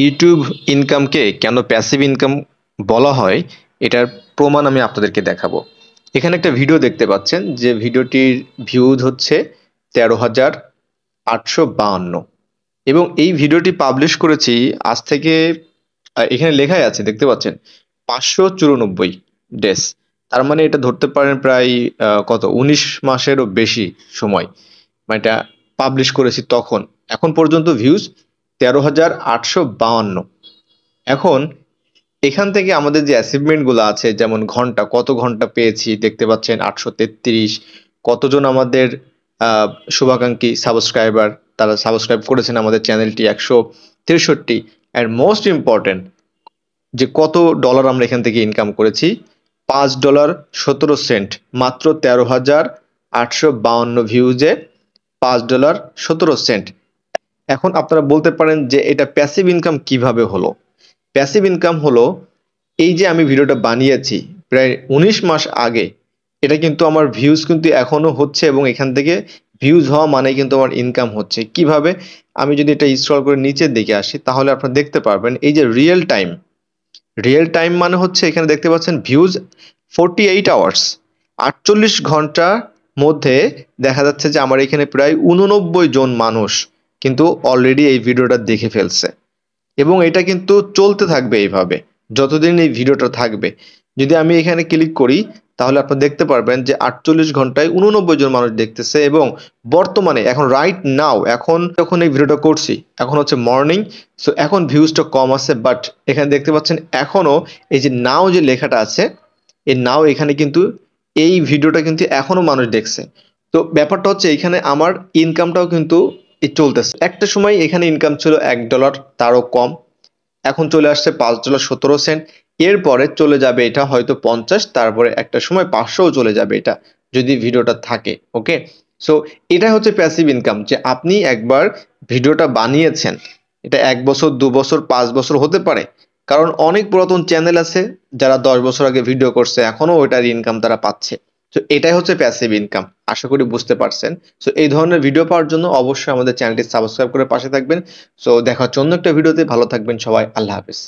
YouTube ইনকামকে কেন passive income বলা হয় এটার প্রমাণ আমি আপনাদেরকে দেখাবো এখানে একটা ভিডিও দেখতে পাচ্ছেন যে ভিডিওটির ভিউজ হচ্ছে তেরো হাজার আটশো বাহান্ন এবং এই ভিডিওটি পাবলিশ করেছি আজ থেকে এখানে লেখাই আছে দেখতে পাচ্ছেন পাঁচশো চুরানব্বই ডেস তার মানে এটা ধরতে পারেন প্রায় কত উনিশ মাসেরও বেশি সময় মানে এটা পাবলিশ করেছি তখন এখন পর্যন্ত ভিউজ তেরো হাজার আটশো বাউান্ন এখন এখান থেকে আমাদের যে অ্যাসিভমেন্টগুলো আছে যেমন ঘন্টা কত ঘন্টা পেয়েছি দেখতে পাচ্ছেন আটশো তেত্রিশ কতজন আমাদের শুভাকাঙ্ক্ষী সাবস্ক্রাইবার তারা সাবস্ক্রাইব করেছেন আমাদের চ্যানেলটি একশো তেষট্টি অ্যান্ড মোস্ট ইম্পর্ট্যান্ট যে কত ডলার আমরা এখান থেকে ইনকাম করেছি পাঁচ ডলার সতেরো সেন্ট মাত্র তেরো হাজার আটশো বাউন্ন ভিউজে পাঁচ ডলার সতেরো সেন্ট এখন আপনারা বলতে পারেন যে এটা প্যাসিভ ইনকাম কিভাবে হলো প্যাসিভ ইনকাম হলো এই যে আমি ভিডিওটা বানিয়েছি প্রায় ১৯ মাস আগে এটা কিন্তু আমার ভিউজ কিন্তু এখনও হচ্ছে এবং এখান থেকে ভিউজ হওয়া মানে কিন্তু আমার ইনকাম হচ্ছে কিভাবে আমি যদি এটা ইনস্টল করে নিচের দিকে আসি তাহলে আপনারা দেখতে পারবেন এই যে রিয়েল টাইম রিয়েল টাইম মানে হচ্ছে এখানে দেখতে পাচ্ছেন ভিউজ ফোরটি এইট আওয়ার্স আটচল্লিশ ঘন্টার মধ্যে দেখা যাচ্ছে যে আমার এখানে প্রায় উননব্বই জন মানুষ কিন্তু অলরেডি এই ভিডিওটা দেখে ফেলছে এবং এটা কিন্তু চলতে থাকবে এইভাবে যতদিন এই ভিডিওটা থাকবে যদি আমি এখানে ক্লিক করি তাহলে আপনি দেখতে পারবেন যে আটচল্লিশ ঘন্টায় উননব্বই জন মানুষ দেখতেছে এবং বর্তমানে এখন রাইট নাও এখন যখন এই ভিডিওটা করছি এখন হচ্ছে মর্নিং সো এখন ভিউজটা কম আছে বাট এখানে দেখতে পাচ্ছেন এখনও এই যে নাও যে লেখাটা আছে এই নাও এখানে কিন্তু এই ভিডিওটা কিন্তু এখনও মানুষ দেখছে তো ব্যাপারটা হচ্ছে এখানে আমার ইনকামটাও কিন্তু চলতেছে একটা সময় এখানে ইনকাম ছিল এক ডলার তারও কম এখন চলে আসছে পাঁচ ডলার সতেরো সেন্ট এরপরে চলে যাবে এটা হয়তো পঞ্চাশ তারপরে একটা সময় পাঁচশোও চলে যাবে এটা যদি ভিডিওটা থাকে ওকে সো এটা হচ্ছে প্যাসিভ ইনকাম যে আপনি একবার ভিডিওটা বানিয়েছেন এটা এক বছর দু বছর পাঁচ বছর হতে পারে কারণ অনেক পুরাতন চ্যানেল আছে যারা দশ বছর আগে ভিডিও করছে এখনও ওইটার ইনকাম তারা পাচ্ছে তো এটাই হচ্ছে প্যাসিভ ইনকাম আশা করি বুঝতে পারছেন সো এই ধরনের ভিডিও পাওয়ার জন্য অবশ্যই আমাদের চ্যানেলটি সাবস্ক্রাইব করে পাশে থাকবেন সো দেখা হচ্ছে অন্য একটা ভিডিওতে ভালো থাকবেন সবাই আল্লাহ হাফিজ